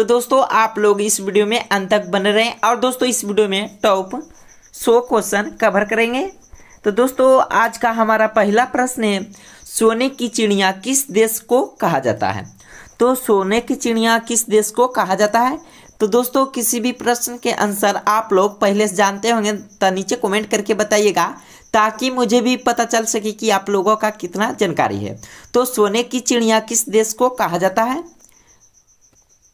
तो दोस्तों आप लोग इस वीडियो में अंत तक बने रहें और दोस्तों इस वीडियो में टॉप सो क्वेश्चन कवर करेंगे तो दोस्तों आज का हमारा पहला प्रश्न है सोने की चिड़िया किस देश को कहा जाता है तो सोने की चिड़िया किस देश को कहा जाता है तो दोस्तों किसी भी प्रश्न के आंसर आप लोग पहले से जानते होंगे तो नीचे कमेंट करके बताइएगा ताकि मुझे भी पता चल सके कि आप लोगों का कितना जानकारी है तो सोने की चिड़िया किस देश को कहा जाता है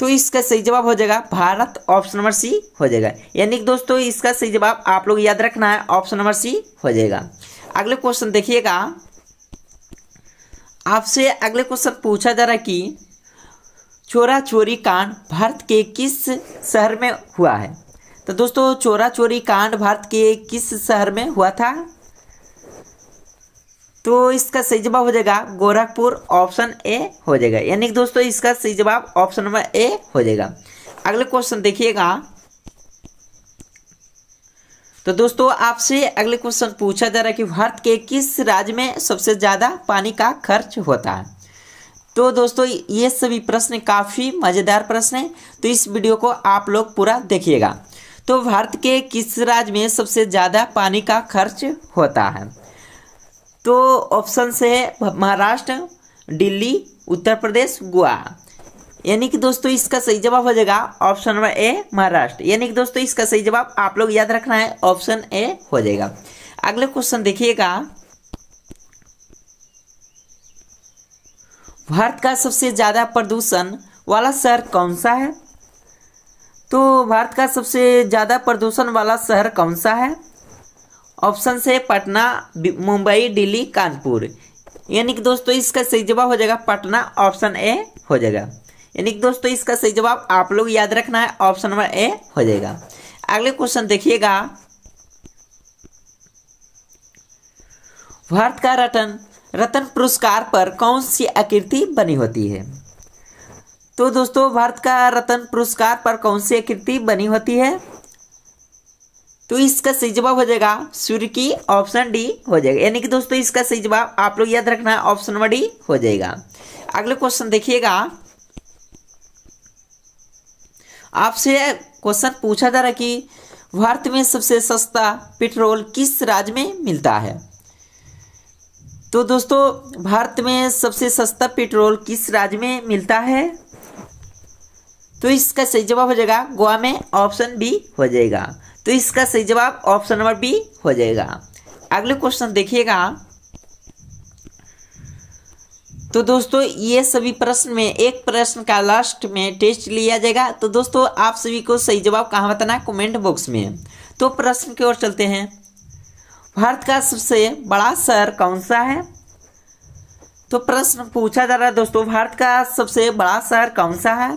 तो इसका सही जवाब हो जाएगा भारत ऑप्शन नंबर सी हो जाएगा यानी कि दोस्तों इसका सही जवाब आप लोग याद रखना है ऑप्शन नंबर सी हो जाएगा अगले क्वेश्चन देखिएगा आपसे अगले क्वेश्चन पूछा जा रहा है कि चोरा चोरी कांड भारत के किस शहर में हुआ है तो दोस्तों चोरा चोरी कांड भारत के किस शहर में हुआ था तो इसका सही जवाब हो जाएगा गोरखपुर ऑप्शन ए हो जाएगा यानी कि दोस्तों इसका सही जवाब ऑप्शन नंबर ए हो जाएगा अगले क्वेश्चन देखिएगा तो दोस्तों आपसे अगले क्वेश्चन पूछा जा रहा है कि भारत के किस राज्य में सबसे ज़्यादा पानी का खर्च होता है तो दोस्तों ये सभी प्रश्न काफ़ी मज़ेदार प्रश्न है तो इस वीडियो को आप लोग पूरा देखिएगा तो भारत के किस राज्य में सबसे ज़्यादा पानी का खर्च होता है तो ऑप्शन से है महाराष्ट्र दिल्ली उत्तर प्रदेश गोवा यानी कि दोस्तों इसका सही जवाब हो जाएगा ऑप्शन नंबर ए महाराष्ट्र यानी कि दोस्तों इसका सही जवाब आप लोग याद रखना है ऑप्शन ए हो जाएगा अगले क्वेश्चन देखिएगा भारत का सबसे ज़्यादा प्रदूषण वाला शहर कौन सा है तो भारत का सबसे ज़्यादा प्रदूषण वाला शहर कौन सा है ऑप्शन से पटना मुंबई दिल्ली कानपुर यानी कि दोस्तों इसका सही जवाब हो जाएगा पटना ऑप्शन ए हो जाएगा यानी कि दोस्तों इसका सही जवाब आप लोग याद रखना है ऑप्शन नंबर ए हो जाएगा अगले क्वेश्चन देखिएगा भारत का रतन रतन पुरस्कार पर कौन सी आकृति बनी होती है तो दोस्तों भारत का रतन पुरस्कार पर कौन सी आकृति बनी होती है तो इसका सही जवाब हो जाएगा सूर्य की ऑप्शन डी हो जाएगा यानी कि दोस्तों इसका सही जवाब आप लोग याद रखना ऑप्शन नंबर डी हो जाएगा अगले क्वेश्चन देखिएगा आपसे क्वेश्चन पूछा जा रहा कि भारत में सबसे सस्ता पेट्रोल किस राज्य में मिलता है तो दोस्तों भारत में सबसे सस्ता पेट्रोल किस राज्य में मिलता है तो इसका सही जवाब हो जाएगा गोवा में ऑप्शन बी हो जाएगा तो इसका सही जवाब ऑप्शन नंबर बी हो जाएगा अगले क्वेश्चन देखिएगा तो दोस्तों ये सभी प्रश्न में एक प्रश्न का लास्ट में टेस्ट लिया जाएगा तो दोस्तों आप सभी को सही जवाब कहाँ बताना कमेंट बॉक्स में तो प्रश्न की ओर चलते हैं भारत का सबसे बड़ा शहर कौन सा है तो प्रश्न पूछा जा रहा है दोस्तों भारत का सबसे बड़ा शहर कौन सा है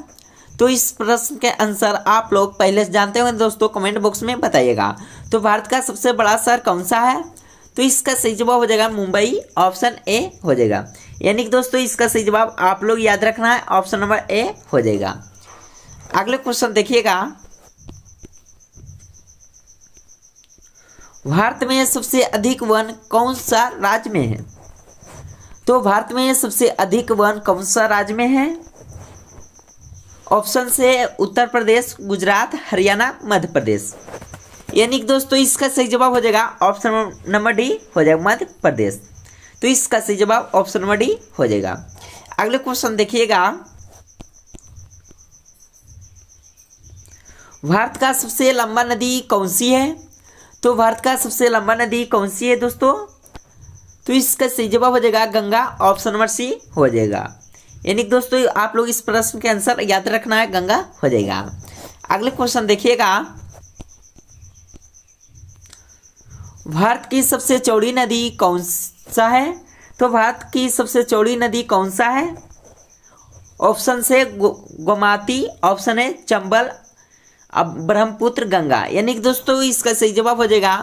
तो इस प्रश्न के आंसर आप लोग पहले से जानते होंगे दोस्तों कमेंट बॉक्स में बताइएगा तो भारत का सबसे बड़ा शहर कौन सा है तो इसका सही जवाब हो जाएगा मुंबई ऑप्शन ए हो जाएगा यानी कि दोस्तों इसका सही जवाब आप लोग याद रखना है ऑप्शन नंबर ए हो जाएगा अगले क्वेश्चन देखिएगा भारत में सबसे अधिक वन कौन सा राज्य में है तो भारत में सबसे अधिक वन कौन सा राज्य में है ऑप्शन से उत्तर प्रदेश गुजरात हरियाणा मध्य प्रदेश यानी कि दोस्तों इसका सही जवाब हो जाएगा ऑप्शन नंबर डी हो जाएगा मध्य प्रदेश तो इसका सही जवाब ऑप्शन नंबर डी हो जाएगा अगले क्वेश्चन देखिएगा भारत का सबसे लंबा नदी कौन सी है तो भारत का सबसे लंबा नदी कौन सी है दोस्तों तो इसका सही जवाब हो जाएगा गंगा ऑप्शन नंबर सी हो जाएगा यानी दोस्तों आप लोग इस प्रश्न के आंसर याद रखना है गंगा हो जाएगा अगले क्वेश्चन देखिएगा भारत की सबसे चौड़ी नदी कौन सा है तो भारत की सबसे चौड़ी नदी कौन सा है ऑप्शन से गोमाती ऑप्शन है चंबल अब ब्रह्मपुत्र गंगा यानी कि दोस्तों इसका सही जवाब हो जाएगा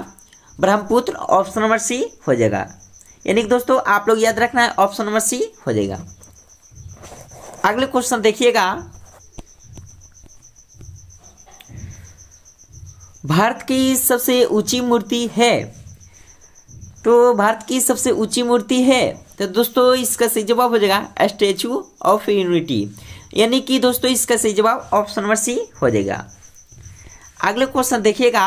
ब्रह्मपुत्र ऑप्शन नंबर सी हो जाएगा यानी कि दोस्तों आप लोग याद रखना है ऑप्शन नंबर सी हो जाएगा अगले क्वेश्चन देखिएगा भारत की सबसे ऊंची मूर्ति है तो भारत की सबसे ऊंची मूर्ति है तो दोस्तों इसका सही जवाब हो जाएगा स्टेचू ऑफ यूनिटी यानी कि दोस्तों इसका सही जवाब ऑप्शन नंबर सी हो जाएगा अगले क्वेश्चन देखिएगा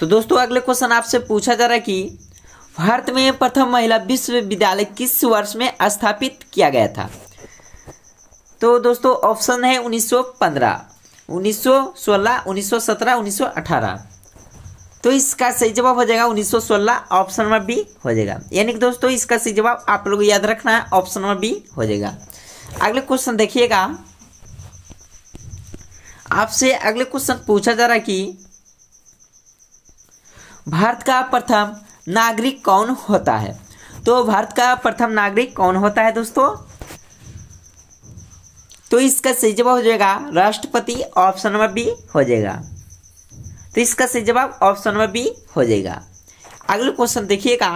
तो दोस्तों अगले क्वेश्चन आपसे पूछा जा रहा है कि भारत में प्रथम महिला विश्वविद्यालय किस वर्ष में स्थापित किया गया था तो दोस्तों ऑप्शन है 1915, 1916, 1917, 1918 तो इसका सही जवाब हो जाएगा 1916 ऑप्शन नंबर बी हो जाएगा यानी कि दोस्तों इसका सही जवाब आप लोग याद रखना है ऑप्शन नंबर बी हो जाएगा अगले क्वेश्चन देखिएगा आपसे अगले क्वेश्चन पूछा जा रहा है कि भारत का प्रथम नागरिक कौन होता है तो भारत का प्रथम नागरिक कौन होता है दोस्तों तो इसका सही जवाब हो जाएगा राष्ट्रपति ऑप्शन नंबर बी हो जाएगा तो इसका सही जवाब ऑप्शन नंबर बी हो जाएगा अगले क्वेश्चन देखिएगा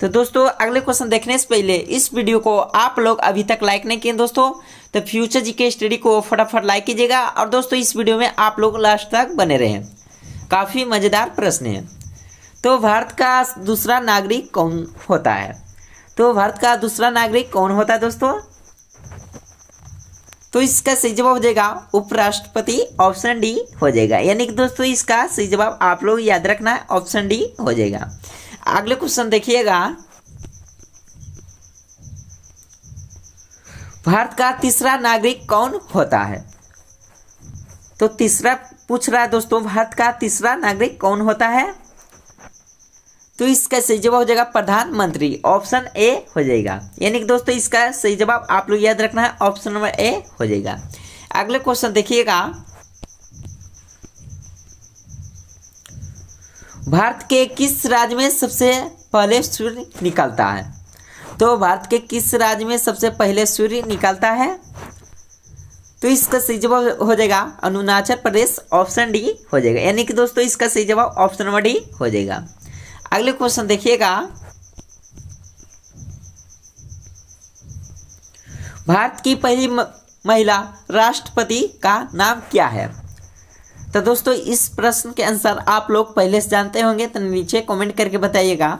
तो दोस्तों अगले क्वेश्चन देखने से पहले इस वीडियो को आप लोग अभी तक लाइक नहीं किए दोस्तों तो फ्यूचर जी के स्टडी को फटाफट लाइक कीजिएगा और दोस्तों इस वीडियो में आप लोग लास्ट तक बने रहें काफ़ी मज़ेदार प्रश्न है तो भारत का दूसरा नागरिक कौन होता है तो भारत का दूसरा नागरिक कौन होता है दोस्तों तो इसका सही जवाब हो जाएगा उपराष्ट्रपति ऑप्शन डी हो जाएगा यानी कि दोस्तों इसका सही जवाब आप लोग याद रखना है ऑप्शन डी हो जाएगा अगले क्वेश्चन देखिएगा भारत का तीसरा नागरिक कौन होता है तो तीसरा पूछ रहा है दोस्तों भारत का तीसरा नागरिक कौन होता है तो इसका सही जवाब हो जाएगा प्रधानमंत्री ऑप्शन ए हो जाएगा यानी कि दोस्तों इसका सही जवाब आप लोग याद रखना है ऑप्शन नंबर ए हो जाएगा अगले क्वेश्चन देखिएगा भारत के किस राज्य में सबसे पहले सूर्य निकलता है तो भारत के किस राज्य में सबसे पहले सूर्य निकलता है तो इसका सही जवाब हो जाएगा अरुणाचल प्रदेश ऑप्शन डी हो जाएगा यानी कि दोस्तों इसका सही जवाब ऑप्शन नंबर डी हो जाएगा अगले क्वेश्चन देखिएगा भारत की पहली महिला राष्ट्रपति का नाम क्या है तो दोस्तों इस प्रश्न के आंसर आप लोग पहले से जानते होंगे तो नीचे कमेंट करके बताइएगा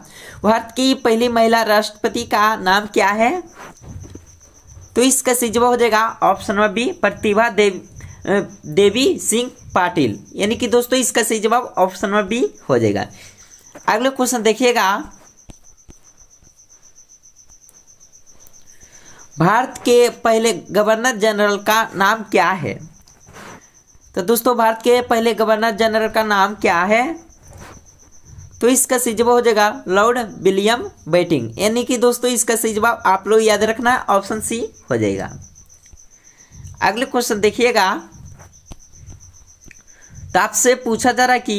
भारत की पहली महिला राष्ट्रपति का नाम क्या है तो इसका सी जवाब हो जाएगा option number B Pratibha Dev Devi Singh Patil यानी कि दोस्तों इसका सही जवाब ऑप्शन नंबर बी हो जाएगा अगले क्वेश्चन देखिएगा भारत के पहले गवर्नर जनरल का नाम क्या है तो दोस्तों भारत के पहले गवर्नर जनरल का नाम क्या है तो इसका जवाब हो जाएगा लॉर्ड विलियम बैटिंग यानी कि दोस्तों इसका जवाब आप लोग याद रखना ऑप्शन सी हो जाएगा अगले क्वेश्चन देखिएगा तो आपसे पूछा जा रहा कि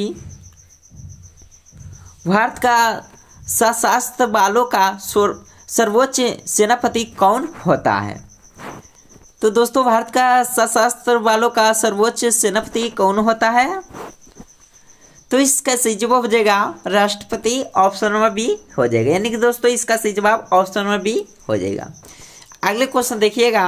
भारत का सशस्त्र बालों का सर्वोच्च सेनापति कौन होता है तो दोस्तों भारत का सशस्त्र बालों का सर्वोच्च सेनापति कौन होता है तो इसका सही जवाब हो जाएगा राष्ट्रपति ऑप्शन नंबर बी हो जाएगा यानी कि दोस्तों इसका सही जवाब ऑप्शन नंबर बी हो जाएगा अगले क्वेश्चन देखिएगा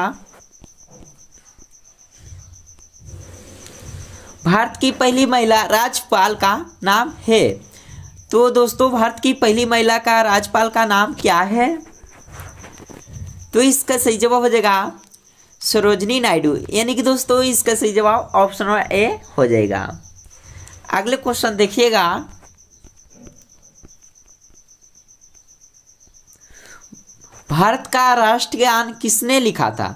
भारत की पहली महिला राज्यपाल का नाम है तो दोस्तों भारत की पहली महिला का राज्यपाल का नाम क्या है तो इसका सही जवाब हो जाएगा सरोजनी नायडू यानी कि दोस्तों इसका सही जवाब ऑप्शन नंबर ए हो जाएगा अगले क्वेश्चन देखिएगा भारत का राष्ट्रगान किसने लिखा था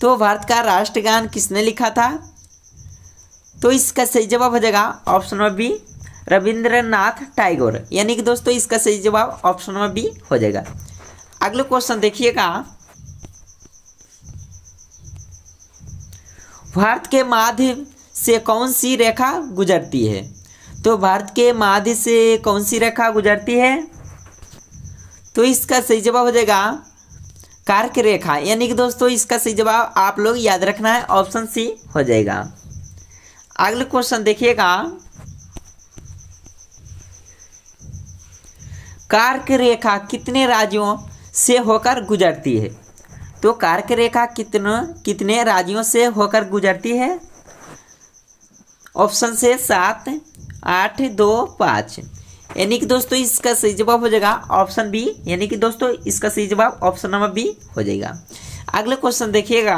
तो भारत का राष्ट्रगान किसने लिखा था तो इसका सही जवाब हो जाएगा option number B Rabindranath Tagore यानी कि दोस्तों इसका सही जवाब ऑप्शन नंबर बी हो जाएगा अगले क्वेश्चन देखिएगा भारत के माध्यम से कौन सी रेखा गुजरती है तो भारत के महाद्वीप से कौन सी रेखा गुजरती है तो इसका सही जवाब हो जाएगा कार्क रेखा यानी कि दोस्तों इसका सही जवाब आप लोग याद रखना है ऑप्शन सी हो जाएगा अगला क्वेश्चन देखिएगा कार्क रेखा कितने राज्यों से होकर गुजरती है तो कार्क रेखा कितने कितने राज्यों से होकर गुजरती है ऑप्शन से सात आठ दो पाँच यानी कि दोस्तों इसका सही जवाब हो जाएगा ऑप्शन बी यानी कि दोस्तों इसका सही जवाब ऑप्शन नंबर बी हो जाएगा अगला क्वेश्चन देखिएगा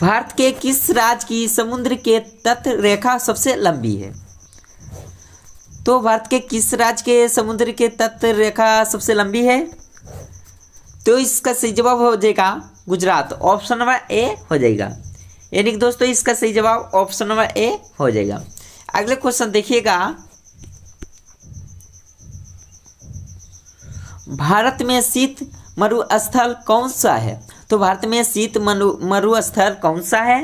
भारत के किस राज्य की समुद्र के तट रेखा सबसे लंबी है तो भारत के किस राज्य के समुद्र के तट रेखा सबसे लंबी है तो इसका सही जवाब हो जाएगा गुजरात ऑप्शन नंबर ए हो जाएगा यानी कि दोस्तों इसका सही जवाब ऑप्शन नंबर ए हो जाएगा अगले क्वेश्चन देखिएगा भारत में शीत मरुस्थल कौन सा है तो भारत में शीत मरुस्थल कौन सा है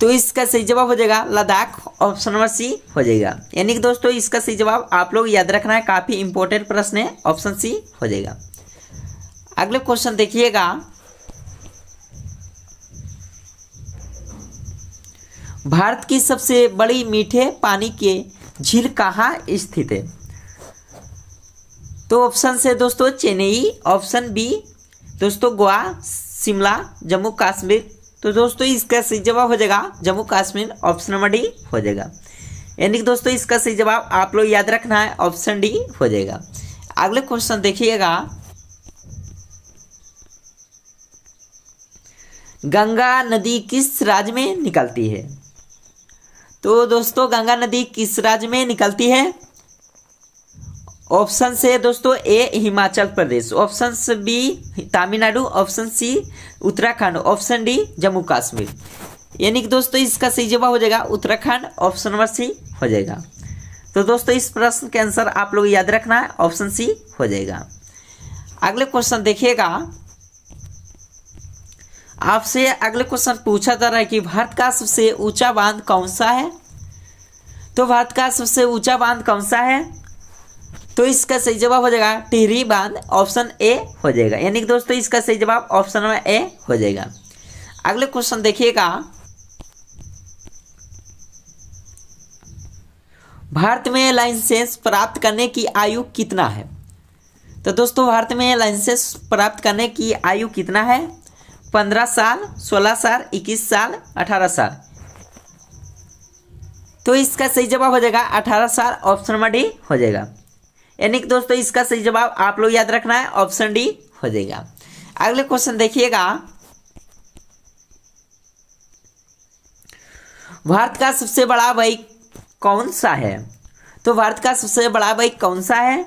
तो इसका सही जवाब हो जाएगा लद्दाख ऑप्शन नंबर सी हो जाएगा यानी कि दोस्तों इसका सही जवाब आप लोग याद रखना है काफ़ी इंपॉर्टेंट प्रश्न है ऑप्शन सी हो जाएगा अगले क्वेश्चन देखिएगा भारत की सबसे बड़ी मीठे पानी के झील कहाँ स्थित है तो ऑप्शन से दोस्तों चेन्नई ऑप्शन बी दोस्तों गोवा शिमला जम्मू कश्मीर तो दोस्तों इसका सही जवाब हो जाएगा Jammu Kashmir option number D हो जाएगा यानी कि दोस्तों इसका सही जवाब आप लोग याद रखना है ऑप्शन डी हो जाएगा अगले क्वेश्चन देखिएगा गंगा नदी किस राज्य में निकलती है तो दोस्तों गंगा नदी किस राज्य में निकलती है ऑप्शन से दोस्तों A Himachal Pradesh option B Tamil Nadu option C Uttarakhand option D Jammu Kashmir यानी कि दोस्तों इसका सही जवाब हो जाएगा उत्तराखंड ऑप्शन नंबर सी हो जाएगा तो दोस्तों इस प्रश्न के आंसर आप लोग याद रखना है ऑप्शन सी हो जाएगा अगले क्वेश्चन देखिएगा आपसे अगले क्वेश्चन पूछा जा रहा है कि भारत का सबसे ऊंचा बांध कौन सा है तो भारत का सबसे ऊंचा बांध कौन सा है तो इसका सही जवाब हो जाएगा टिहरी बांध ऑप्शन ए हो जाएगा यानी कि दोस्तों इसका सही जवाब ऑप्शन नंबर ए हो जाएगा अगले क्वेश्चन देखिएगा भारत में लाइसेंस प्राप्त करने की आयु कितना है तो दोस्तों भारत में लाइसेंस प्राप्त करने की आयु कितना है पंद्रह साल सोलह साल इक्कीस साल अठारह साल तो इसका सही जवाब हो जाएगा अठारह साल ऑप्शन नंबर डी हो जाएगा यानी कि दोस्तों इसका सही जवाब आप लोग याद रखना है ऑप्शन डी हो जाएगा अगले क्वेश्चन देखिएगा भारत का सबसे बड़ा बाइक कौन सा है तो भारत का सबसे बड़ा बाइक कौन सा है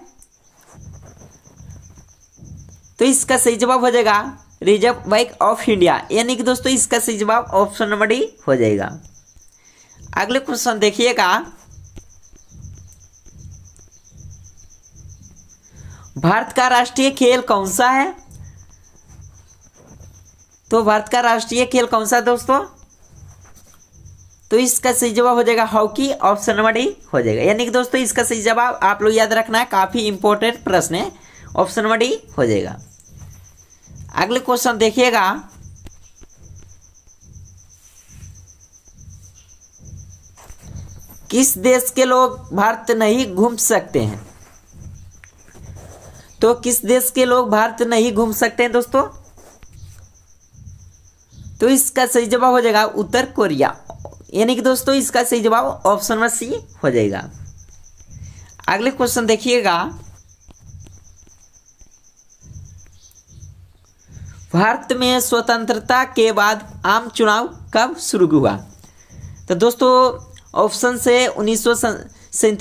तो इसका सही जवाब हो जाएगा रिजर्व बैंक ऑफ इंडिया यानी कि दोस्तों इसका सही जवाब ऑप्शन नंबर डी हो जाएगा अगले क्वेश्चन देखिएगा भारत का राष्ट्रीय खेल कौन सा है तो भारत का राष्ट्रीय खेल कौन सा दोस्तों तो इसका सही जवाब हो जाएगा हॉकी ऑप्शन नंबर डी हो जाएगा यानी कि दोस्तों इसका सही जवाब आप लोग याद रखना है काफी इंपॉर्टेंट प्रश्न है ऑप्शन नंबर डी हो जाएगा अगले क्वेश्चन देखिएगा किस देश के लोग भारत नहीं घूम सकते हैं तो किस देश के लोग भारत नहीं घूम सकते हैं दोस्तों तो इसका सही जवाब हो जाएगा उत्तर कोरिया यानी कि दोस्तों इसका सही जवाब ऑप्शन में सी हो जाएगा अगले क्वेश्चन देखिएगा भारत में स्वतंत्रता के बाद आम चुनाव कब शुरू हुआ तो दोस्तों ऑप्शन से उन्नीस से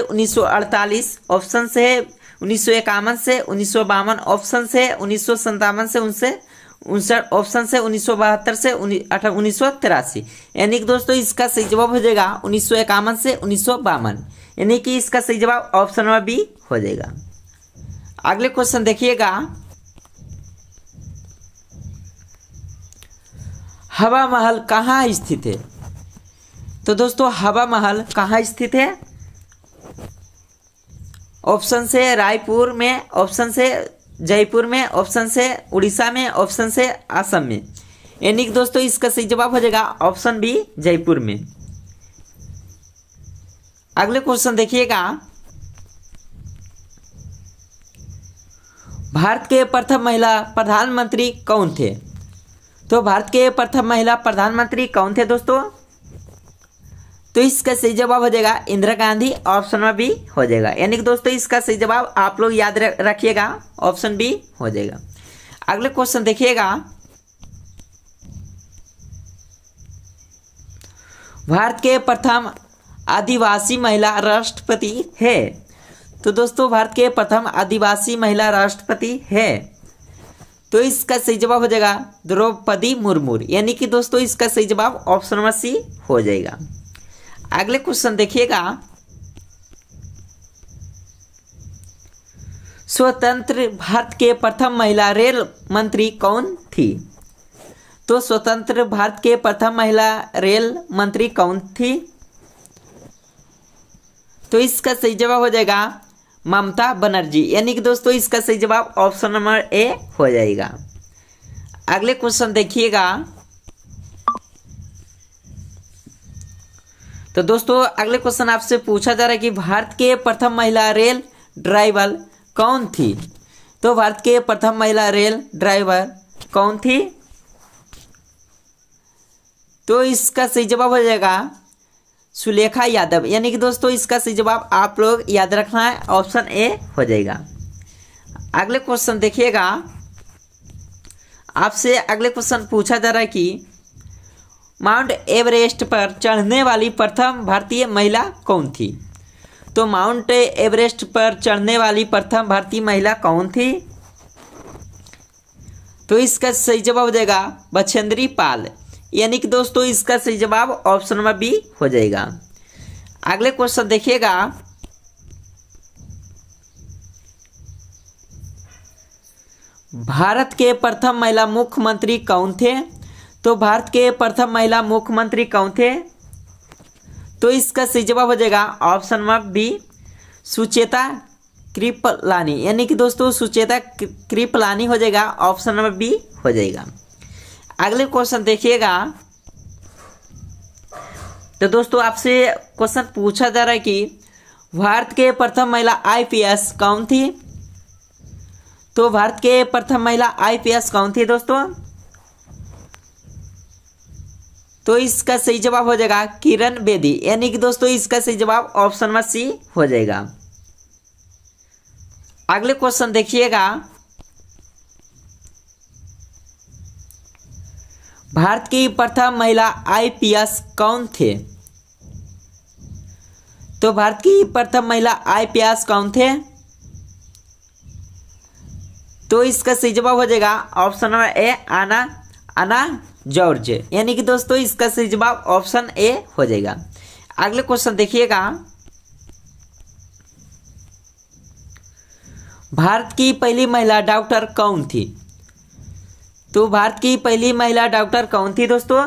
1948 ऑप्शन से उन्नीस से उन्नीस ऑप्शन से उन्नीस से उनसे उनसठ ऑप्शन से उन्नीस से उन्नीस सौ तिरासी यानी कि दोस्तों इसका सही जवाब हो जाएगा उन्नीस से उन्नीस यानी कि इसका सही जवाब ऑप्शन नंबर बी हो जाएगा अगले क्वेश्चन देखिएगा हवा महल कहाँ स्थित है तो दोस्तों हवा महल कहाँ स्थित है ऑप्शन से रायपुर में ऑप्शन से जयपुर में ऑप्शन से उड़ीसा में ऑप्शन से असम में यानी कि दोस्तों इसका सही जवाब हो जाएगा ऑप्शन बी जयपुर में अगले क्वेश्चन देखिएगा भारत के प्रथम महिला प्रधानमंत्री कौन थे तो भारत के प्रथम महिला प्रधानमंत्री कौन थे दोस्तों तो इसका सही जवाब हो जाएगा इंदिरा गांधी ऑप्शन में भी हो जाएगा यानी कि दोस्तों इसका सही जवाब आप लोग याद रखिएगा ऑप्शन बी हो जाएगा अगले क्वेश्चन देखिएगा भारत के प्रथम आदिवासी महिला राष्ट्रपति है तो दोस्तों भारत के प्रथम आदिवासी महिला राष्ट्रपति है तो इसका सही जवाब हो जाएगा द्रौपदी मुर्मू यानी कि दोस्तों इसका सही जवाब ऑप्शन नंबर सी हो जाएगा अगले क्वेश्चन देखिएगा स्वतंत्र भारत के प्रथम महिला रेल मंत्री कौन थी तो स्वतंत्र भारत के प्रथम महिला रेल मंत्री कौन थी तो इसका सही जवाब हो जाएगा ममता बनर्जी यानी कि दोस्तों इसका सही जवाब ऑप्शन नंबर ए हो जाएगा अगले क्वेश्चन देखिएगा तो दोस्तों अगले क्वेश्चन आपसे पूछा जा रहा है कि भारत के प्रथम महिला रेल ड्राइवर कौन थी तो भारत के प्रथम महिला रेल ड्राइवर कौन थी तो इसका सही जवाब हो जाएगा सुलेखा यादव यानी कि दोस्तों इसका सही जवाब आप लोग याद रखना है ऑप्शन ए हो जाएगा अगले क्वेश्चन देखिएगा आपसे अगले क्वेश्चन पूछा जा रहा है कि माउंट एवरेस्ट पर चढ़ने वाली प्रथम भारतीय महिला कौन थी तो माउंट एवरेस्ट पर चढ़ने वाली प्रथम भारतीय महिला कौन थी तो इसका सही जवाब हो जाएगा बछेंद्री पाल यानी कि दोस्तों इसका सही जवाब ऑप्शन नंबर बी हो जाएगा अगले क्वेश्चन देखिएगा भारत के प्रथम महिला मुख्यमंत्री कौन थे तो भारत के प्रथम महिला मुख्यमंत्री कौन थे तो इसका सही जवाब हो जाएगा option number B Sucheta Kripalani यानी कि दोस्तों सुचेता कृपलानी हो जाएगा ऑप्शन नंबर बी हो जाएगा अगले क्वेश्चन देखिएगा तो दोस्तों आपसे क्वेश्चन पूछा जा रहा है कि भारत के प्रथम महिला आईपीएस कौन थी तो भारत के प्रथम महिला आईपीएस कौन थी दोस्तों तो इसका सही जवाब हो जाएगा किरण बेदी यानी कि दोस्तों इसका सही जवाब ऑप्शन नंबर सी हो जाएगा अगले क्वेश्चन देखिएगा भारत की प्रथम महिला आईपीएस कौन थे तो भारत की प्रथम महिला आईपीएस कौन थे तो इसका सही जवाब हो जाएगा ऑप्शन नंबर ए आना आना जॉर्ज यानी कि दोस्तों इसका सही जवाब ऑप्शन ए हो जाएगा अगले क्वेश्चन देखिएगा भारत की पहली महिला डॉक्टर कौन थी तो भारत की पहली महिला डॉक्टर कौन थी दोस्तों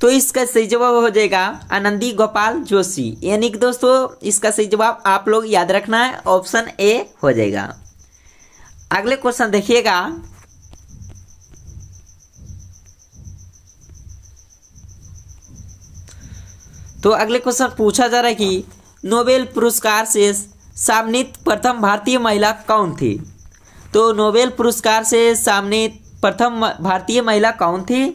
तो इसका सही जवाब हो जाएगा आनंदी गोपाल जोशी यानी कि दोस्तों इसका सही जवाब आप लोग याद रखना है ऑप्शन ए हो जाएगा अगले क्वेश्चन देखिएगा तो अगले क्वेश्चन पूछा जा रहा है कि नोबेल पुरस्कार से सामनित प्रथम भारतीय महिला कौन थी तो नोबेल पुरस्कार से सामनित प्रथम भारतीय महिला कौन थी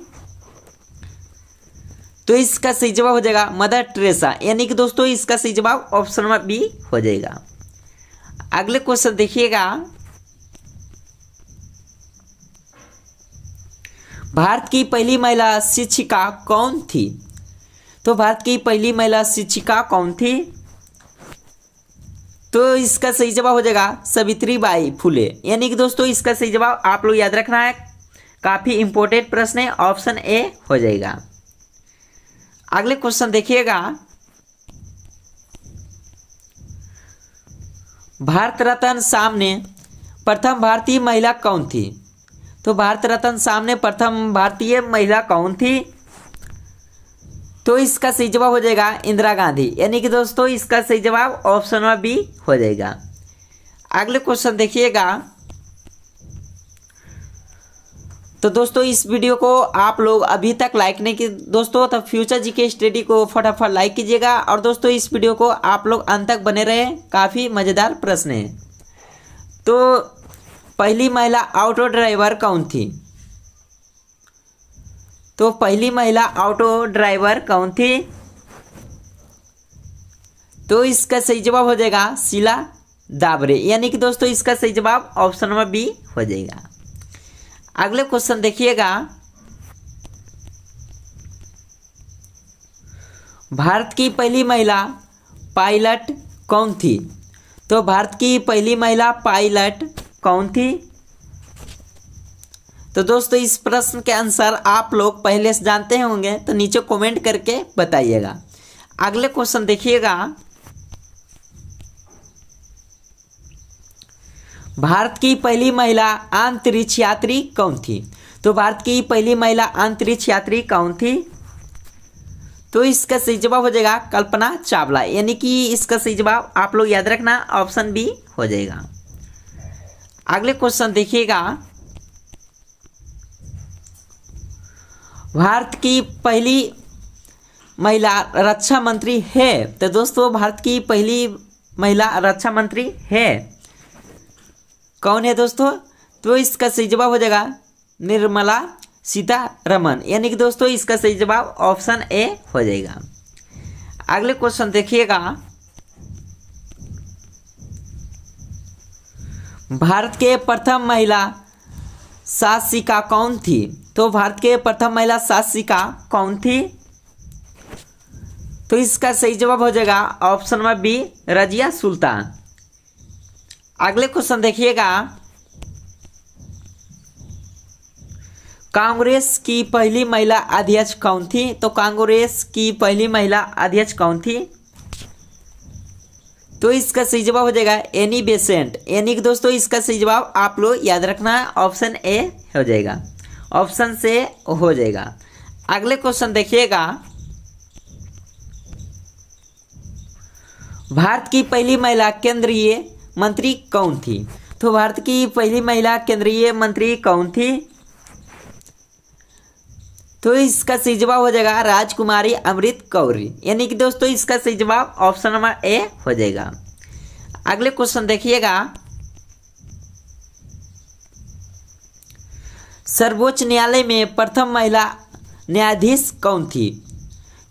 तो इसका सही जवाब हो जाएगा मदर ट्रेसा यानी कि दोस्तों इसका सही जवाब ऑप्शन नंबर बी हो जाएगा अगले क्वेश्चन देखिएगा भारत की पहली महिला शिक्षिका कौन थी तो भारत की पहली महिला शिक्षिका कौन थी तो इसका सही जवाब हो जाएगा सवित्री बाई फुले यानी कि दोस्तों इसका सही जवाब आप लोग याद रखना है काफ़ी इंपोर्टेंट प्रश्न है ऑप्शन ए हो जाएगा अगले क्वेश्चन देखिएगा भारत रत्न सामने प्रथम भारतीय महिला कौन थी तो भारत रत्न सामने प्रथम भारतीय महिला कौन थी तो इसका सही जवाब हो जाएगा इंदिरा गांधी यानी कि दोस्तों इसका सही जवाब ऑप्शन बी हो जाएगा अगले क्वेश्चन देखिएगा तो दोस्तों इस वीडियो को आप लोग अभी तक लाइक नहीं की दोस्तों तब फ्यूचर जीके स्टडी को फटाफट लाइक कीजिएगा और दोस्तों इस वीडियो को आप लोग अंत तक बने रहे काफ़ी मज़ेदार प्रश्न है तो पहली महिला ऑटो ड्राइवर कौन थी तो पहली महिला ऑटो ड्राइवर कौन थी तो इसका सही जवाब हो जाएगा शिला दाबरे यानी कि दोस्तों इसका सही जवाब ऑप्शन नंबर बी हो जाएगा अगले क्वेश्चन देखिएगा भारत की पहली महिला पायलट कौन थी तो भारत की पहली महिला पायलट कौन थी तो दोस्तों इस प्रश्न के आंसर आप लोग पहले से जानते होंगे तो नीचे कमेंट करके बताइएगा अगले क्वेश्चन देखिएगा भारत की पहली महिला अंतरिक्ष यात्री कौन थी तो भारत की पहली महिला अंतरिक्ष यात्री कौन थी तो इसका सही जवाब हो जाएगा कल्पना चावला यानी कि इसका सही जवाब आप लोग याद रखना ऑप्शन बी हो जाएगा अगले क्वेश्चन देखिएगा भारत की पहली महिला रक्षा मंत्री है तो दोस्तों भारत की पहली महिला रक्षा मंत्री है कौन है दोस्तों तो इसका सही जवाब हो जाएगा निर्मला सीतारमन यानी कि दोस्तों इसका सही जवाब ऑप्शन ए हो जाएगा अगले क्वेश्चन देखिएगा भारत के प्रथम महिला शासिका कौन थी तो भारत के प्रथम महिला शासिका कौन थी तो इसका सही जवाब हो जाएगा option number B Razia Sultan अगले क्वेश्चन देखिएगा कांग्रेस की पहली महिला अध्यक्ष कौन थी तो कांग्रेस की पहली महिला अध्यक्ष कौन थी तो इसका सही जवाब हो जाएगा एनी बेसेंट एनी दोस्तों इसका सही जवाब आप लोग याद रखना ऑप्शन ए हो जाएगा ऑप्शन से हो जाएगा अगले क्वेश्चन देखिएगा भारत की पहली महिला केंद्रीय मंत्री कौन थी तो भारत की पहली महिला केंद्रीय मंत्री कौन थी तो इसका सही जवाब हो जाएगा राजकुमारी अमृत कौरी यानी कि दोस्तों इसका सही जवाब ऑप्शन नंबर ए हो जाएगा अगले क्वेश्चन देखिएगा सर्वोच्च न्यायालय में प्रथम महिला न्यायाधीश कौन थी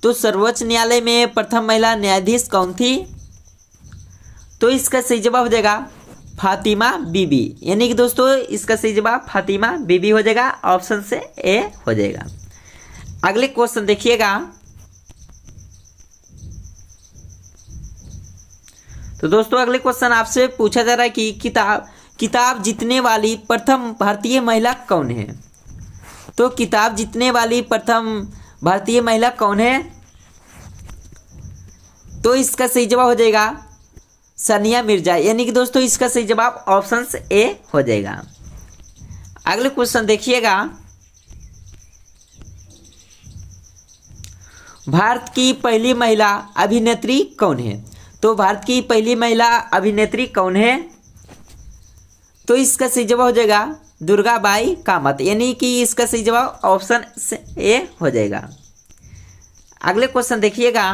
तो सर्वोच्च न्यायालय में प्रथम महिला न्यायाधीश कौन थी तो इसका सही जवाब हो जाएगा फातिमा बीबी यानी कि दोस्तों इसका सही जवाब फातिमा बीबी हो जाएगा ऑप्शन से ए हो जाएगा अगले क्वेश्चन देखिएगा तो दोस्तों अगले क्वेश्चन आपसे पूछा जा रहा है कि किताब किताब जीतने वाली प्रथम भारतीय महिला कौन है तो किताब जीतने वाली प्रथम भारतीय महिला कौन है तो इसका सही जवाब हो जाएगा सनिया मिर्जा यानी कि दोस्तों इसका सही जवाब ऑप्शन ए हो जाएगा अगले क्वेश्चन देखिएगा भारत की पहली महिला अभिनेत्री कौन है तो भारत की पहली महिला अभिनेत्री कौन है तो इसका सही जवाब हो जाएगा दुर्गा बाई कामत यानी कि इसका सही जवाब ऑप्शन ए हो जाएगा अगले क्वेश्चन देखिएगा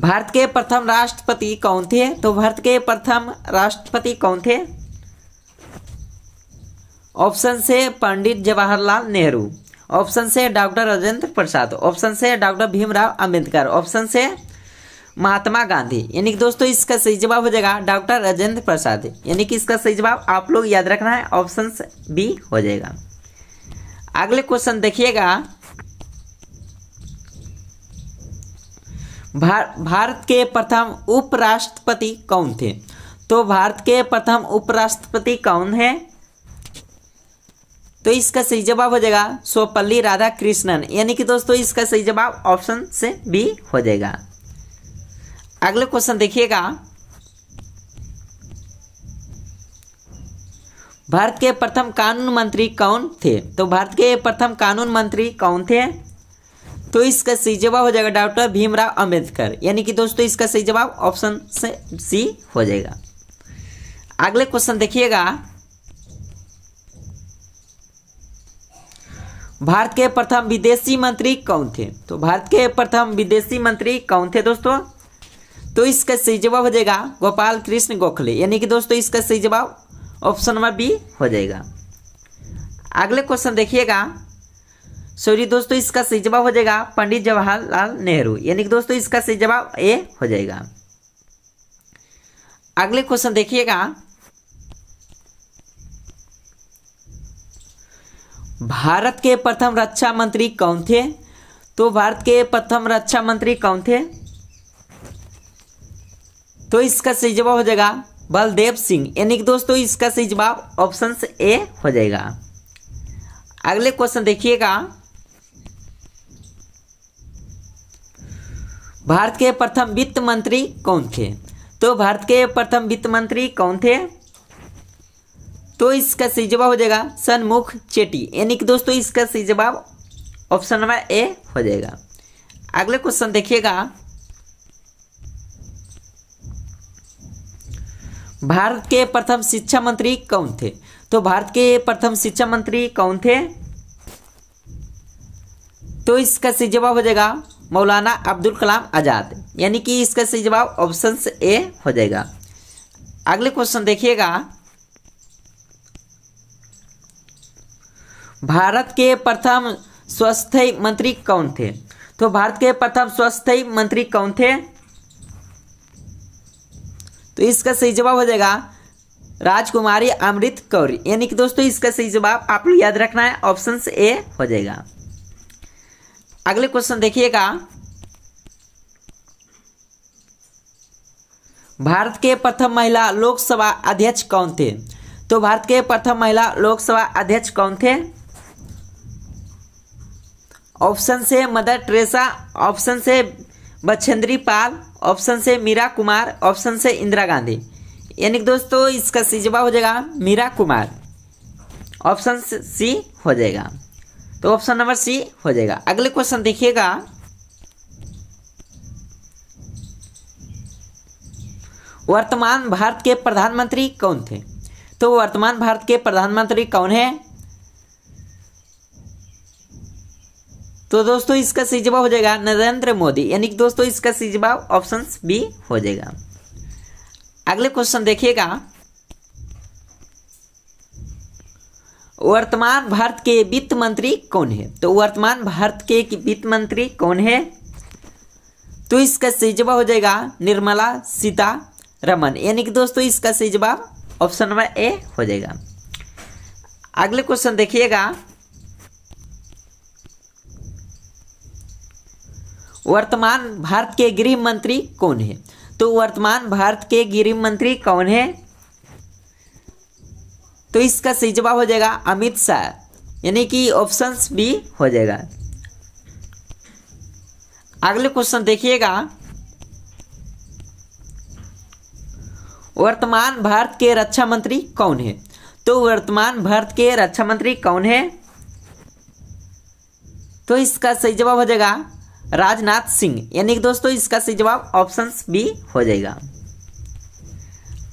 भारत के प्रथम राष्ट्रपति कौन थे तो भारत के प्रथम राष्ट्रपति कौन थे ऑप्शन से पंडित जवाहरलाल नेहरू ऑप्शन से डॉक्टर राजेंद्र प्रसाद ऑप्शन से डॉक्टर भीमराव अंबेडकर ऑप्शन से महात्मा गांधी यानी कि दोस्तों इसका सही जवाब हो जाएगा डॉक्टर राजेंद्र प्रसाद यानी कि इसका सही जवाब आप लोग याद रखना है ऑप्शन बी हो जाएगा अगले क्वेश्चन देखिएगा भारत के प्रथम उपराष्ट्रपति कौन थे तो भारत के प्रथम उपराष्ट्रपति कौन है तो इसका सही जवाब हो जाएगा सोपल्ली राधा कृष्णन यानी कि दोस्तों इसका सही जवाब ऑप्शन से भी हो जाएगा अगले क्वेश्चन देखिएगा भारत के प्रथम कानून मंत्री कौन थे तो भारत के प्रथम कानून मंत्री कौन थे तो इसका सही जवाब हो जाएगा डॉक्टर भीमराव अंबेडकर यानी कि दोस्तों इसका सही जवाब ऑप्शन से सी हो जाएगा अगले क्वेश्चन देखिएगा भारत के प्रथम विदेशी मंत्री कौन थे तो भारत के प्रथम विदेशी मंत्री कौन थे दोस्तों तो इसका सही जवाब हो जाएगा गोपाल कृष्ण गोखले यानी कि दोस्तों इसका सही जवाब ऑप्शन नंबर बी हो जाएगा अगले क्वेश्चन देखिएगा सॉरी दोस्तों इसका सही जवाब हो जाएगा पंडित जवाहरलाल नेहरू यानी कि दोस्तों इसका सही जवाब ए हो जाएगा अगले क्वेश्चन देखिएगा भारत के प्रथम रक्षा मंत्री कौन थे तो भारत के प्रथम रक्षा मंत्री कौन थे तो इसका सही जवाब हो जाएगा बलदेव सिंह यानी कि दोस्तों इसका सही जवाब ऑप्शन ए हो जाएगा अगले क्वेश्चन देखिएगा भारत के प्रथम वित्त मंत्री कौन थे तो भारत के प्रथम वित्त मंत्री कौन थे तो इसका सही जवाब हो जाएगा सनमुख चेटी यानी कि दोस्तों इसका सही जवाब ऑप्शन नंबर ए हो जाएगा अगले क्वेश्चन देखिएगा भारत के प्रथम शिक्षा मंत्री कौन थे तो भारत के प्रथम शिक्षा मंत्री कौन थे तो इसका सही जवाब हो जाएगा मौलाना अब्दुल कलाम आज़ाद यानी कि इसका सही जवाब ऑप्शन ए हो जाएगा अगले क्वेश्चन देखिएगा भारत के प्रथम स्वास्थ्य मंत्री कौन थे तो भारत के प्रथम स्वास्थ्य मंत्री कौन थे तो इसका सही जवाब हो जाएगा राजकुमारी अमृत कौर यानी कि दोस्तों इसका सही जवाब आप लोग याद रखना है ऑप्शन ए हो जाएगा अगले क्वेश्चन देखिएगा भारत के प्रथम महिला लोकसभा अध्यक्ष कौन थे तो भारत के प्रथम महिला लोकसभा अध्यक्ष कौन थे ऑप्शन से मदर ट्रेसा ऑप्शन से बछेंद्री पाल ऑप्शन से मीरा कुमार ऑप्शन से इंदिरा गांधी यानी कि दोस्तों इसका सिजवा हो जाएगा मीरा कुमार ऑप्शन सी हो जाएगा तो ऑप्शन नंबर सी हो जाएगा अगले क्वेश्चन देखिएगा वर्तमान भारत के प्रधानमंत्री कौन थे तो वर्तमान भारत के प्रधानमंत्री कौन है तो दोस्तों इसका सही जवाब हो जाएगा नरेंद्र मोदी यानी कि दोस्तों इसका सही जवाब ऑप्शन बी हो जाएगा अगले क्वेश्चन देखिएगा वर्तमान भारत के वित्त मंत्री कौन है तो वर्तमान भारत के वित्त मंत्री कौन है तो इसका सही जवाब हो जाएगा निर्मला सीतारमन यानी कि दोस्तों इसका सही जवाब ऑप्शन नंबर ए हो जाएगा अगले क्वेश्चन देखिएगा वर्तमान भारत के गृह मंत्री कौन है तो वर्तमान भारत के गृह मंत्री कौन है तो इसका सही जवाब हो जाएगा अमित शाह यानी कि ऑप्शन बी हो जाएगा अगले क्वेश्चन देखिएगा वर्तमान भारत के रक्षा मंत्री कौन है तो वर्तमान भारत के रक्षा मंत्री कौन है तो इसका सही जवाब हो जाएगा राजनाथ सिंह यानी कि दोस्तों इसका सही जवाब ऑप्शन बी हो जाएगा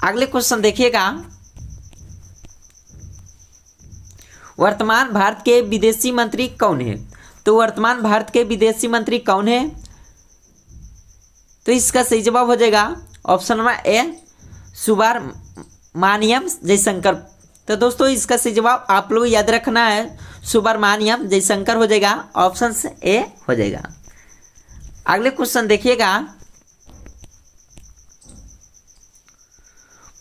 अगले क्वेश्चन देखिएगा वर्तमान भारत के विदेशी मंत्री कौन है तो वर्तमान भारत के विदेशी मंत्री कौन है तो इसका सही जवाब हो जाएगा option number A Subrahmanyam Jaishankar तो दोस्तों इसका सही जवाब आप लोग याद रखना है मानियम जयशंकर हो जाएगा ऑप्शन ए हो जाएगा अगले क्वेश्चन देखिएगा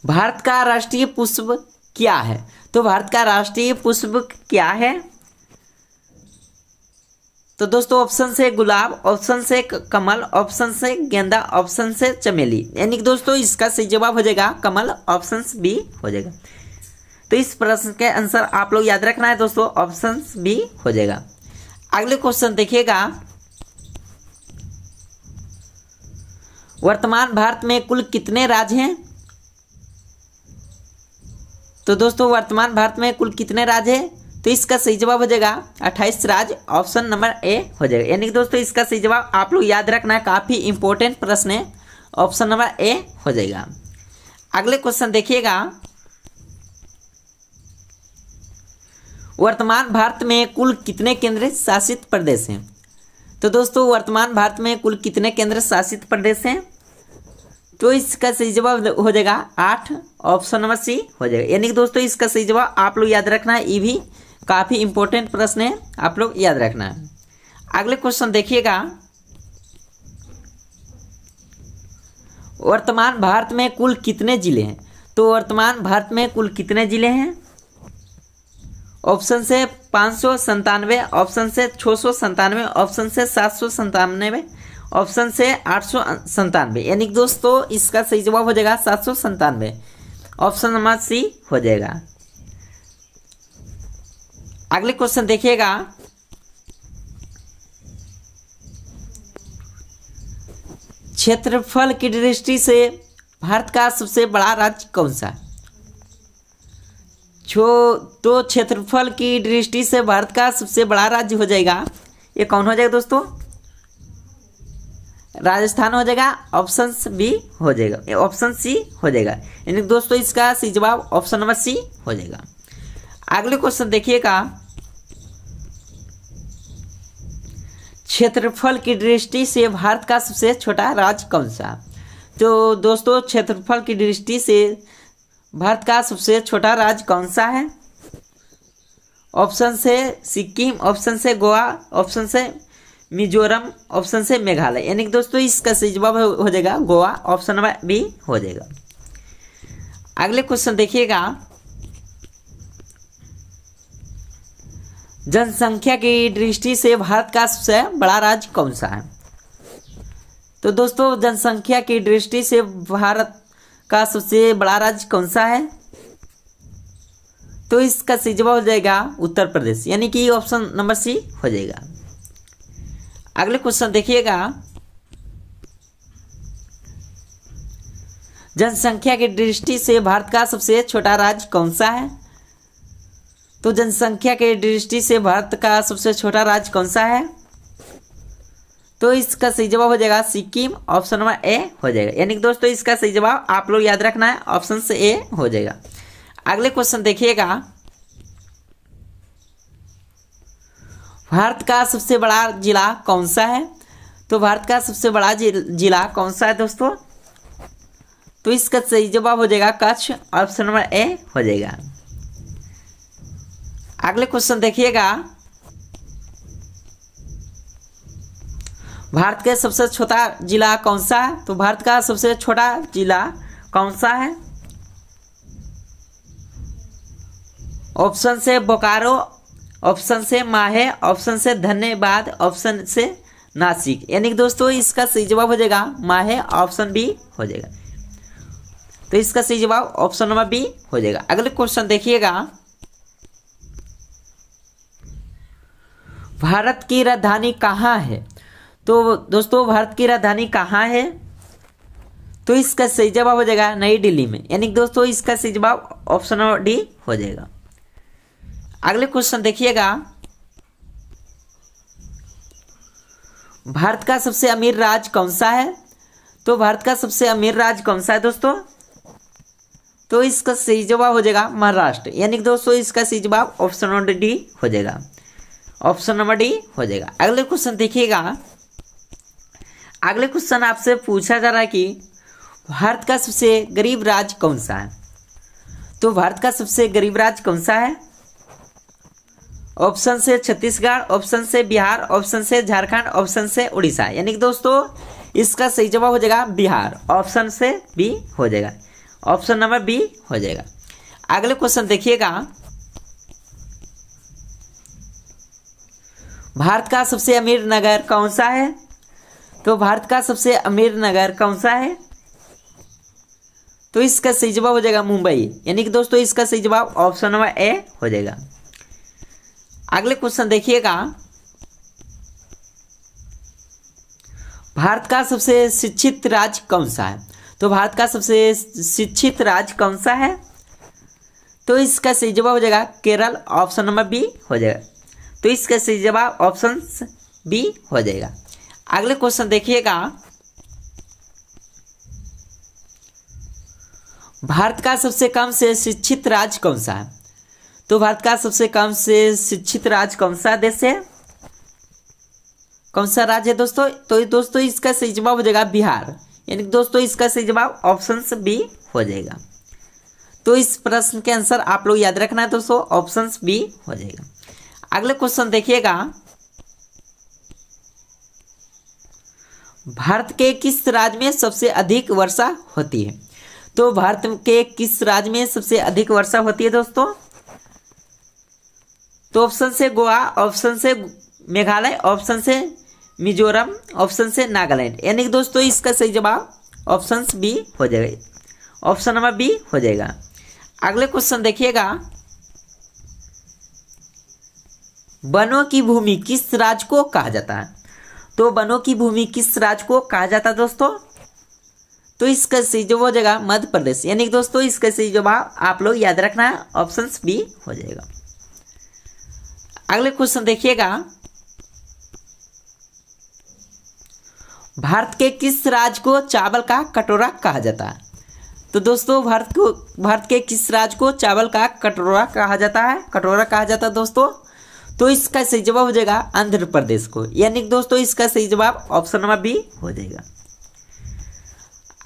भारत का राष्ट्रीय पुष्प क्या है तो भारत का राष्ट्रीय पुष्प क्या है तो दोस्तों ऑप्शन से गुलाब ऑप्शन से कमल ऑप्शन से गेंदा ऑप्शन से चमेली यानी कि दोस्तों इसका सही जवाब हो जाएगा कमल ऑप्शन बी हो जाएगा तो इस प्रश्न के आंसर आप लोग याद रखना है दोस्तों ऑप्शन बी हो जाएगा अगले क्वेश्चन देखिएगा वर्तमान भारत में कुल कितने राज्य हैं तो दोस्तों वर्तमान भारत में कुल कितने राज्य है तो इसका सही जवाब हो जाएगा अट्ठाईस राज ऑप्शन नंबर ए हो जाएगा यानी कि दोस्तों इसका सही जवाब आप लोग याद रखना काफ़ी इंपॉर्टेंट प्रश्न है ऑप्शन नंबर ए हो जाएगा अगले क्वेश्चन देखिएगा वर्तमान भारत में कुल कितने केंद्र शासित प्रदेश हैं तो दोस्तों वर्तमान भारत में कुल कितने केंद्र शासित प्रदेश हैं तो इसका सही जवाब हो जाएगा आठ ऑप्शन नंबर सी हो जाएगा यानी कि दोस्तों इसका सही जवाब आप लोग याद रखना है ये भी काफ़ी इंपॉर्टेंट प्रश्न है आप लोग याद रखना है अगले क्वेश्चन देखिएगा वर्तमान भारत में कुल कितने जिले हैं तो वर्तमान भारत में कुल कितने जिले हैं ऑप्शन से पाँच सौ संतानवे ऑप्शन से छः सौ संतानवे ऑप्शन से सात सौ संतानवे ऑप्शन से आठ सौ संतानवे यानी कि दोस्तों इसका सही जवाब हो जाएगा सात सौ संतानवे ऑप्शन नंबर सी हो जाएगा अगले क्वेश्चन देखिएगा क्षेत्रफल की दृष्टि से भारत का सबसे बड़ा राज्य कौन सा छो तो क्षेत्रफल की दृष्टि से भारत का सबसे बड़ा राज्य हो जाएगा ये कौन हो जाएगा दोस्तों राजस्थान हो जाएगा ऑप्शन बी हो जाएगा ऑप्शन सी हो जाएगा यानी दोस्तों इसका सी जवाब ऑप्शन नंबर सी हो जाएगा अगले क्वेश्चन देखिएगा क्षेत्रफल की दृष्टि से भारत का सबसे छोटा राज्य कौन सा तो दोस्तों क्षेत्रफल की दृष्टि से भारत का सबसे छोटा राज्य कौन सा है ऑप्शन से सिक्किम ऑप्शन से गोवा ऑप्शन से मिजोरम ऑप्शन से मेघालय यानी कि दोस्तों इसका सही जवाब हो जाएगा गोवा ऑप्शन नंबर बी हो जाएगा अगले क्वेश्चन देखिएगा जनसंख्या की दृष्टि से भारत का सबसे बड़ा राज्य कौन सा है तो दोस्तों जनसंख्या की दृष्टि से भारत का सबसे बड़ा राज्य कौन सा है तो इसका सही हो जाएगा उत्तर प्रदेश यानी कि ऑप्शन नंबर सी हो जाएगा अगले क्वेश्चन देखिएगा जनसंख्या की दृष्टि से भारत का सबसे छोटा राज्य कौन सा है तो जनसंख्या के दृष्टि से भारत का सबसे छोटा राज्य कौन सा है तो इसका सही जवाब हो जाएगा सिक्किम ऑप्शन नंबर ए हो जाएगा यानी कि दोस्तों इसका सही जवाब आप लोग याद रखना है ऑप्शन से ए हो जाएगा अगले क्वेश्चन देखिएगा भारत का सबसे बड़ा जिला कौन सा है तो भारत का सबसे बड़ा जिला कौन सा है दोस्तों तो इसका सही जवाब हो जाएगा कच्छ ऑप्शन नंबर ए हो जाएगा अगले क्वेश्चन देखिएगा भारत का सबसे छोटा जिला कौन सा है तो भारत का सबसे छोटा जिला कौन सा है ऑप्शन से बोकारो ऑप्शन से माहे ऑप्शन से धन्यवाद ऑप्शन से नासिक यानी कि दोस्तों इसका सही जवाब हो जाएगा माहे ऑप्शन बी हो जाएगा तो इसका सही जवाब ऑप्शन नंबर बी हो जाएगा अगले क्वेश्चन देखिएगा भारत की राजधानी कहाँ है तो दोस्तों भारत की राजधानी कहाँ है तो इसका सही जवाब हो जाएगा नई दिल्ली में यानी दोस्तों इसका सही जवाब ऑप्शन नंबर डी हो जाएगा अगले क्वेश्चन देखिएगा भारत का सबसे अमीर राज्य कौन सा है तो भारत का सबसे अमीर राज्य कौन सा है दोस्तों तो इसका सही जवाब हो जाएगा महाराष्ट्र यानी कि दोस्तों इसका सही जवाब ऑप्शन नंबर डी हो जाएगा ऑप्शन नंबर डी हो जाएगा अगले क्वेश्चन देखिएगा अगले क्वेश्चन आपसे पूछा जा रहा है कि भारत का सबसे गरीब राज्य कौन सा है तो भारत का सबसे गरीब राज्य कौन सा है ऑप्शन से छत्तीसगढ़ ऑप्शन से बिहार ऑप्शन से झारखंड ऑप्शन से उड़ीसा यानी कि दोस्तों इसका सही जवाब हो जाएगा बिहार ऑप्शन से बी हो जाएगा ऑप्शन नंबर बी हो जाएगा अगले क्वेश्चन देखिएगा भारत का सबसे अमीर नगर कौन सा है तो भारत का सबसे अमीर नगर कौन सा है तो इसका सही जवाब हो जाएगा मुंबई यानी कि दोस्तों इसका सही जवाब ऑप्शन नंबर ए हो जाएगा अगले क्वेश्चन देखिएगा भारत का सबसे शिक्षित राज्य कौन सा है तो भारत का सबसे शिक्षित राज्य कौन सा है तो इसका सही जवाब हो जाएगा केरल ऑप्शन नंबर बी हो जाएगा तो इसका सही जवाब ऑप्शन बी हो जाएगा अगले क्वेश्चन देखिएगा भारत का सबसे कम से शिक्षित राज्य कौन सा है तो भारत का सबसे कम से शिक्षित राज्य कौन सा देश है कौन सा राज्य है दोस्तों तो दोस्तों इसका सही जवाब हो जाएगा बिहार यानी दोस्तों इसका सही जवाब ऑप्शन बी हो जाएगा तो इस प्रश्न के आंसर आप लोग याद रखना है दोस्तों ऑप्शन बी हो जाएगा अगला क्वेश्चन देखिएगा भारत के किस राज्य में सबसे अधिक वर्षा होती है तो भारत के किस राज्य में सबसे अधिक वर्षा होती है दोस्तों तो ऑप्शन से गोवा ऑप्शन से मेघालय ऑप्शन से मिजोरम ऑप्शन से नागालैंड यानी कि दोस्तों इसका सही जवाब ऑप्शन बी हो जाएगा ऑप्शन नंबर बी हो जाएगा अगले क्वेश्चन देखिएगा वनों की भूमि किस राज्य को कहा जाता है तो वनों की भूमि किस राज्य को कहा जाता है दोस्तों तो इसका सही जवाब हो जाएगा मध्य प्रदेश यानी कि दोस्तों इसका सही जवाब आप लोग याद रखना है ऑप्शन बी हो जाएगा अगले क्वेश्चन देखिएगा भारत के किस राज्य को चावल का कटोरा कहा जाता है तो दोस्तों भारत को भारत के किस राज्य को चावल का कटोरा कहा जाता है कटोरा कहा जाता है दोस्तों तो इसका सही जवाब हो जाएगा आंध्र प्रदेश को यानी दोस्तों इसका सही जवाब ऑप्शन नंबर बी हो जाएगा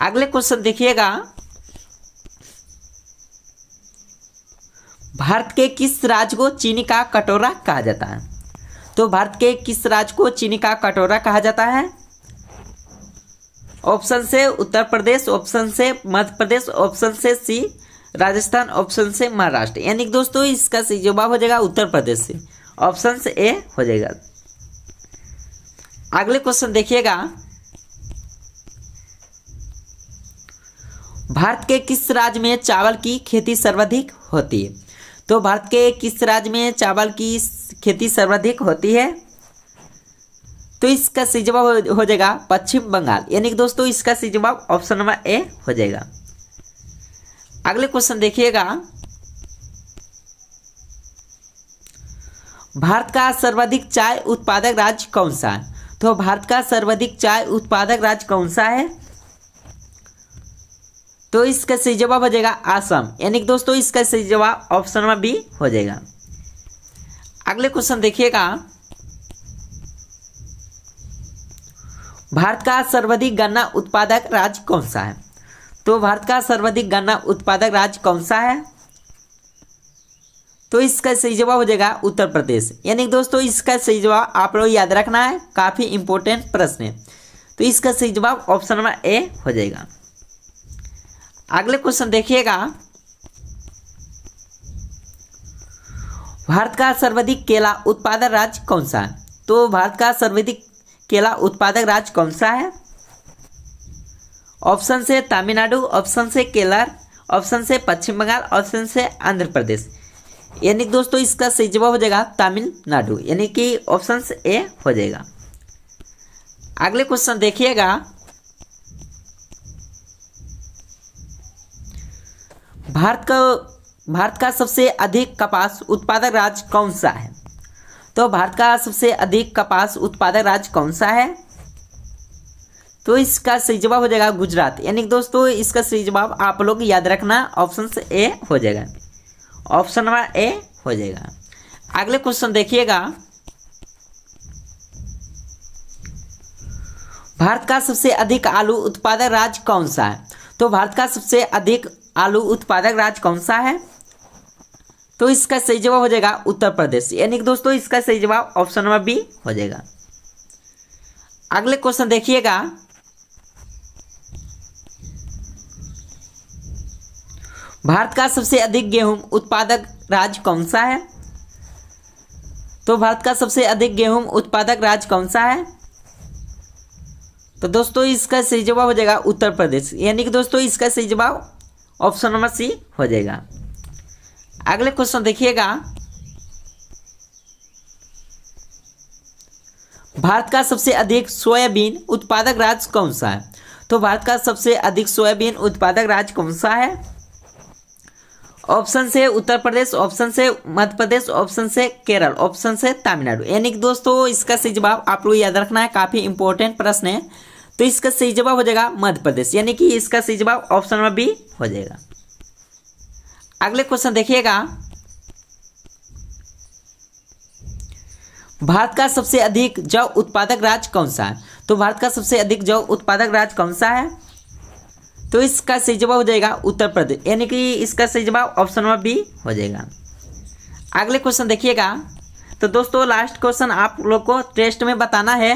अगले क्वेश्चन देखिएगा भारत के किस राज्य को चीनी का कटोरा कहा जाता है तो भारत के किस राज्य को चीनी का कटोरा कहा जाता है ऑप्शन से उत्तर प्रदेश ऑप्शन से मध्य प्रदेश ऑप्शन से सी राजस्थान ऑप्शन से महाराष्ट्र यानी कि दोस्तों इसका सी जवाब हो जाएगा उत्तर प्रदेश से ऑप्शन से ए हो जाएगा अगले क्वेश्चन देखिएगा भारत के किस राज्य में चावल की खेती सर्वाधिक होती है तो भारत के किस राज्य में चावल की खेती सर्वाधिक होती है तो इसका सही जवाब हो जाएगा पश्चिम बंगाल यानी कि दोस्तों इसका सही जवाब ऑप्शन नंबर ए हो जाएगा अगले क्वेश्चन देखिएगा भारत का सर्वाधिक चाय उत्पादक राज्य कौन सा है तो भारत का सर्वाधिक चाय उत्पादक राज्य कौन सा है तो इसका सही जवाब हो जाएगा आसम यानी कि दोस्तों इसका सही जवाब ऑप्शन में बी हो जाएगा अगले क्वेश्चन देखिएगा भारत का सर्वाधिक गन्ना उत्पादक राज्य कौन सा है तो भारत का सर्वाधिक गन्ना उत्पादक राज्य कौन सा है तो इसका सही जवाब हो जाएगा उत्तर प्रदेश यानी दोस्तों इसका सही जवाब आप लोग याद रखना है काफ़ी इंपोर्टेंट प्रश्न है तो इसका सही जवाब ऑप्शन नंबर ए हो जाएगा अगले क्वेश्चन देखिएगा भारत का सर्वाधिक केला उत्पादक राज्य कौन सा है तो भारत का सर्वाधिक केला उत्पादक राज्य कौन सा है ऑप्शन से तमिलनाडु ऑप्शन से केरल ऑप्शन से पश्चिम बंगाल ऑप्शन से आंध्र प्रदेश यानी दोस्तों इसका सही जवाब हो जाएगा तमिलनाडु यानी कि ऑप्शन ए हो जाएगा अगले क्वेश्चन देखिएगा भारत का भारत का सबसे अधिक कपास उत्पादक राज्य कौन सा है तो भारत का सबसे अधिक कपास उत्पादक राज्य कौन सा है तो इसका सही जवाब हो जाएगा गुजरात यानी कि दोस्तों इसका सही जवाब आप लोग याद रखना ऑप्शन ए हो जाएगा ऑप्शन नंबर ए हो जाएगा अगले क्वेश्चन देखिएगा भारत का सबसे अधिक आलू उत्पादक राज्य कौन सा है तो भारत का सबसे अधिक आलू उत्पादक राज्य कौन सा है तो इसका सही जवाब हो जाएगा उत्तर प्रदेश यानी कि दोस्तों इसका सही जवाब ऑप्शन नंबर बी हो जाएगा अगले क्वेश्चन देखिएगा भारत का सबसे अधिक गेहूं उत्पादक राज्य कौन सा है तो भारत का सबसे अधिक गेहूं उत्पादक राज्य कौन सा है तो दोस्तों इसका सही जवाब हो जाएगा उत्तर प्रदेश यानी कि दोस्तों इसका सही जवाब ऑप्शन नंबर सी हो जाएगा अगले क्वेश्चन देखिएगा भारत का सबसे अधिक सोयाबीन उत्पादक राज्य कौन सा है तो भारत का सबसे अधिक सोयाबीन उत्पादक राज्य कौन सा है ऑप्शन से उत्तर प्रदेश ऑप्शन से मध्य प्रदेश ऑप्शन से केरल ऑप्शन से तमिलनाडु यानी कि दोस्तों इसका सही जवाब आप लोग याद रखना है काफी इंपॉर्टेंट प्रश्न है तो इसका सही जवाब हो जाएगा मध्य प्रदेश यानी कि इसका सही जवाब ऑप्शन नंबर बी हो जाएगा अगले क्वेश्चन देखिएगा भारत का सबसे अधिक जौ उत्पादक राज्य कौन सा है तो भारत का सबसे अधिक जौ उत्पादक राज्य कौन सा है तो इसका सही जवाब हो जाएगा उत्तर प्रदेश यानी कि इसका सही जवाब ऑप्शन नंबर बी हो जाएगा अगले क्वेश्चन देखिएगा तो दोस्तों लास्ट क्वेश्चन आप लोग को टेस्ट में बताना है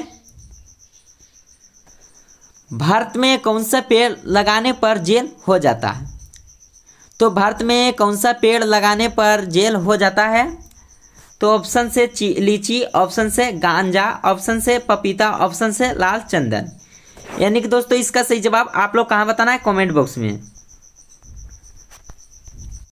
भारत में कौन सा पेड़ लगाने पर जेल हो जाता है तो भारत में कौन सा पेड़ लगाने पर जेल हो जाता है तो ऑप्शन से लीची ऑप्शन से गांजा ऑप्शन से पपीता ऑप्शन से लाल चंदन यानी कि दोस्तों इसका सही जवाब आप लोग कहाँ बताना है कमेंट बॉक्स में